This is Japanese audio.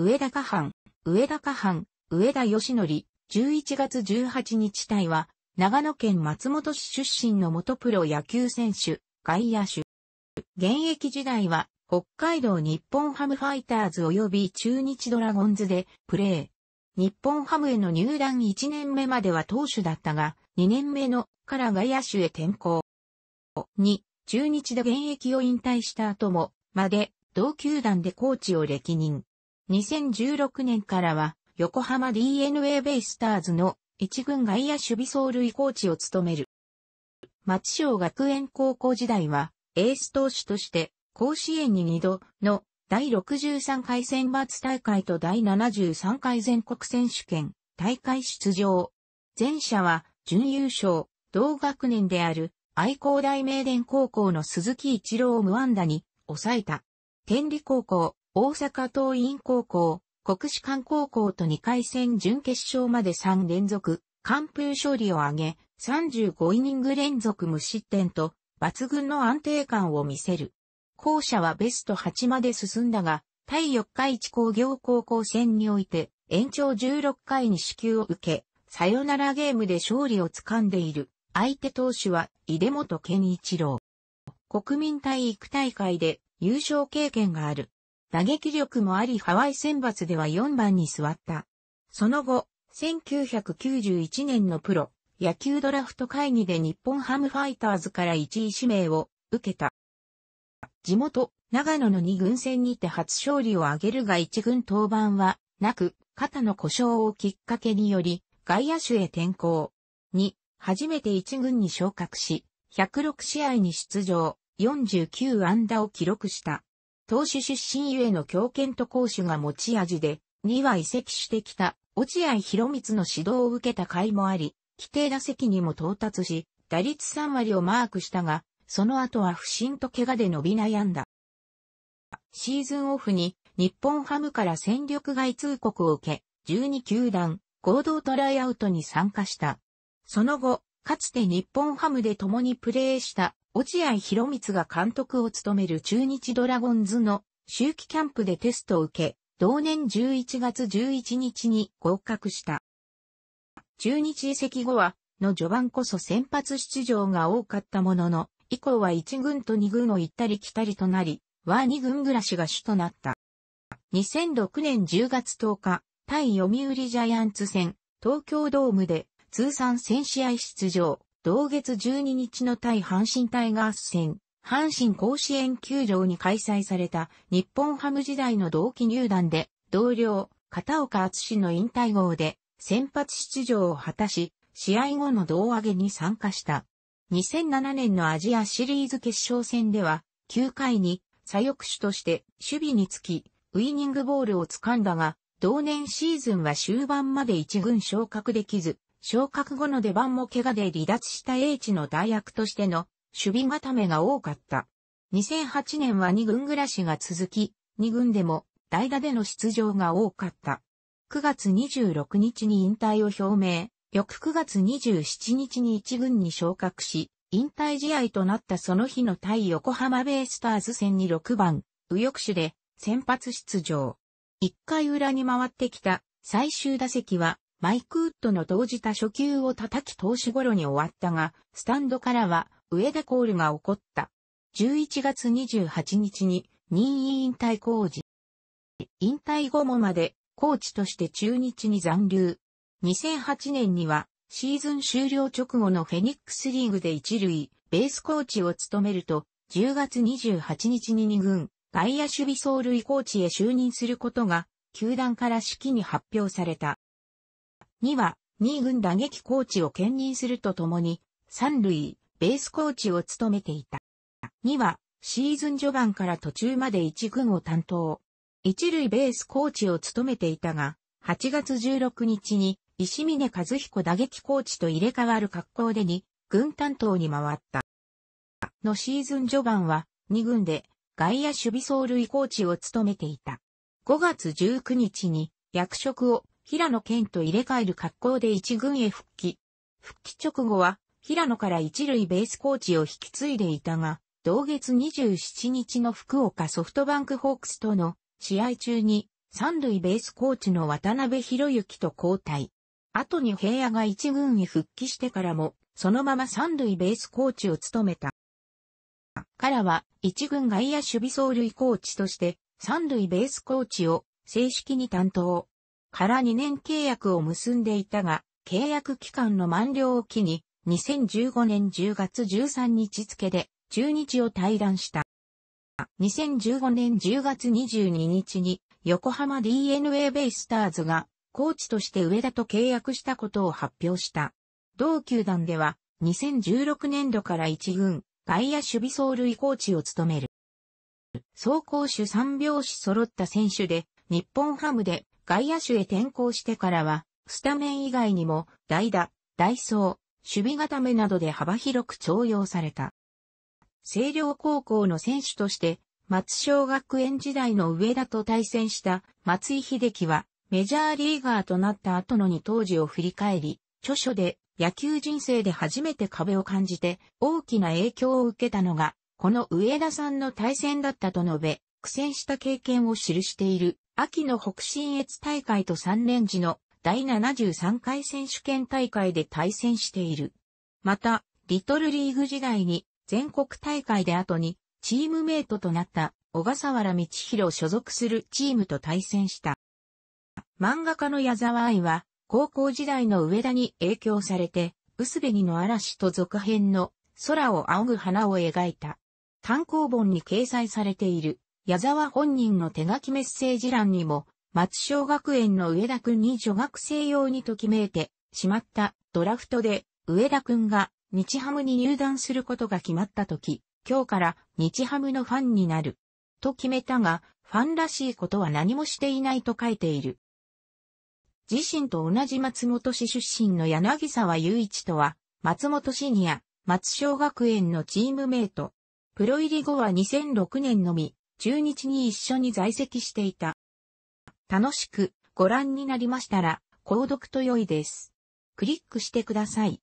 上田下藩、上田下藩、上田義則、11月18日隊は、長野県松本市出身の元プロ野球選手、外野手。現役時代は、北海道日本ハムファイターズ及び中日ドラゴンズでプレー。日本ハムへの入団1年目までは投手だったが、2年目のから外野手へ転向。2、中日で現役を引退した後も、まで、同球団でコーチを歴任。2016年からは、横浜 DNA ベイスターズの一軍外野守備走塁コーチを務める。松昌学園高校時代は、エース投手として、甲子園に2度の第63回選抜大会と第73回全国選手権大会出場。前者は準優勝、同学年である愛工大名電高校の鈴木一郎を無安打に抑えた。天理高校、大阪桐蔭高校、国士舘高校と2回戦準決勝まで3連続、完封勝利を挙げ、35イニング連続無失点と、抜群の安定感を見せる。校舎はベスト8まで進んだが、対4日市工業高校戦において、延長16回に支給を受け、さよならゲームで勝利を掴んでいる。相手投手は、井出本健一郎。国民体育大会で優勝経験がある。打撃力もありハワイ選抜では4番に座った。その後、1991年のプロ野球ドラフト会議で日本ハムファイターズから1位指名を受けた。地元、長野の2軍戦にて初勝利を挙げるが1軍登板はなく、肩の故障をきっかけにより、外野手へ転向。2、初めて1軍に昇格し、106試合に出場、49安打を記録した。投手出身ゆえの強肩と攻守が持ち味で、2は移籍してきた落合博光の指導を受けた回もあり、規定打席にも到達し、打率3割をマークしたが、その後は不振と怪我で伸び悩んだ。シーズンオフに日本ハムから戦力外通告を受け、12球団合同トライアウトに参加した。その後、かつて日本ハムで共にプレーした落合博光が監督を務める中日ドラゴンズの秋季キャンプでテストを受け、同年11月11日に合格した。中日移籍後は、の序盤こそ先発出場が多かったものの、以降は1軍と2軍を行ったり来たりとなり、は2軍暮らしが主となった。2006年10月10日、対読売ジャイアンツ戦、東京ドームで通算1000試合出場、同月12日の対阪神タイガース戦、阪神甲子園球場に開催された日本ハム時代の同期入団で、同僚、片岡厚の引退号で、先発出場を果たし、試合後の胴上げに参加した。2007年のアジアシリーズ決勝戦では、9回に左翼手として守備につき、ウイニングボールを掴んだが、同年シーズンは終盤まで一軍昇格できず、昇格後の出番も怪我で離脱した英知の代役としての守備固めが多かった。2008年は2軍暮らしが続き、2軍でも代打での出場が多かった。9月26日に引退を表明、翌9月27日に1軍に昇格し、引退試合となったその日の対横浜ベイスターズ戦に6番、右翼手で先発出場。1回裏に回ってきた最終打席はマイクウッドの投じた初球を叩き投手頃に終わったが、スタンドからは上田コールが起こった。11月28日に任意引退工事。引退後もまでコーチとして中日に残留。2008年にはシーズン終了直後のフェニックスリーグで一塁、ベースコーチを務めると、10月28日に二軍、外野守備走塁コーチへ就任することが、球団から式に発表された。2は、2軍打撃コーチを兼任するとともに、3塁、ベースコーチを務めていた。2は、シーズン序盤から途中まで1軍を担当。1塁ベースコーチを務めていたが、8月16日に、石峰和彦打撃コーチと入れ替わる格好で2軍担当に回った。のシーズン序盤は、2軍で外野守備走塁コーチを務めていた。5月19日に役職を平野健と入れ替える格好で一軍へ復帰。復帰直後は、平野から一塁ベースコーチを引き継いでいたが、同月27日の福岡ソフトバンクホークスとの試合中に三塁ベースコーチの渡辺博之と交代。後に平野が一軍へ復帰してからも、そのまま三塁ベースコーチを務めた。からは、一軍外野守備走塁コーチとして、三塁ベースコーチを正式に担当。から2年契約を結んでいたが、契約期間の満了を機に、2015年10月13日付で、中日を退団した。2015年10月22日に、横浜 DNA ベイスターズが、コーチとして上田と契約したことを発表した。同球団では、2016年度から一軍、外野守備走塁コーチを務める。走攻手3拍子揃った選手で、日本ハムで外野手へ転向してからは、スタメン以外にも、代打、代走、守備固めなどで幅広く徴用された。星稜高校の選手として、松小学園時代の上田と対戦した松井秀樹は、メジャーリーガーとなった後のに当時を振り返り、著書で野球人生で初めて壁を感じて大きな影響を受けたのが、この上田さんの対戦だったと述べ、苦戦した経験を記している。秋の北信越大会と3連時の第73回選手権大会で対戦している。また、リトルリーグ時代に全国大会で後にチームメイトとなった小笠原道弘所属するチームと対戦した。漫画家の矢沢愛は高校時代の上田に影響されて、薄紅の嵐と続編の空を仰ぐ花を描いた。単行本に掲載されている矢沢本人の手書きメッセージ欄にも、松小学園の上田くんに女学生用にときめいてしまったドラフトで、上田くんが日ハムに入団することが決まった時、今日から日ハムのファンになる。と決めたが、ファンらしいことは何もしていないと書いている。自身と同じ松本市出身の柳沢雄一とは、松本シニア、松小学園のチームメイト。プロ入り後は2006年のみ、中日に一緒に在籍していた。楽しくご覧になりましたら、購読と良いです。クリックしてください。